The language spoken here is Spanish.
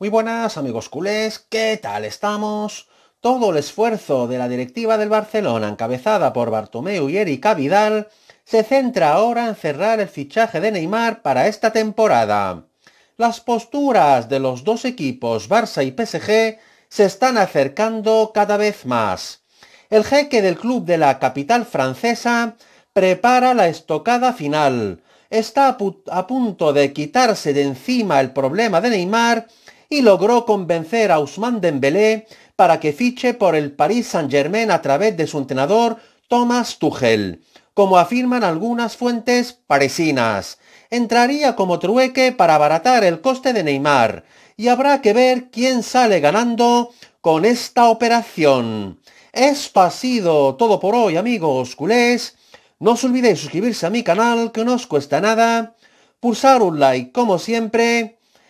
Muy buenas amigos culés, ¿qué tal estamos? Todo el esfuerzo de la directiva del Barcelona, encabezada por Bartomeu y Erika Vidal, se centra ahora en cerrar el fichaje de Neymar para esta temporada. Las posturas de los dos equipos, Barça y PSG, se están acercando cada vez más. El jeque del club de la capital francesa prepara la estocada final. Está a, a punto de quitarse de encima el problema de Neymar y logró convencer a Ousmane Dembélé para que fiche por el Paris Saint-Germain a través de su entrenador Thomas Tuchel, como afirman algunas fuentes parisinas. Entraría como trueque para abaratar el coste de Neymar y habrá que ver quién sale ganando con esta operación. Es ha sido todo por hoy, amigos culés. No os olvidéis suscribirse a mi canal, que no os cuesta nada. Pulsar un like, como siempre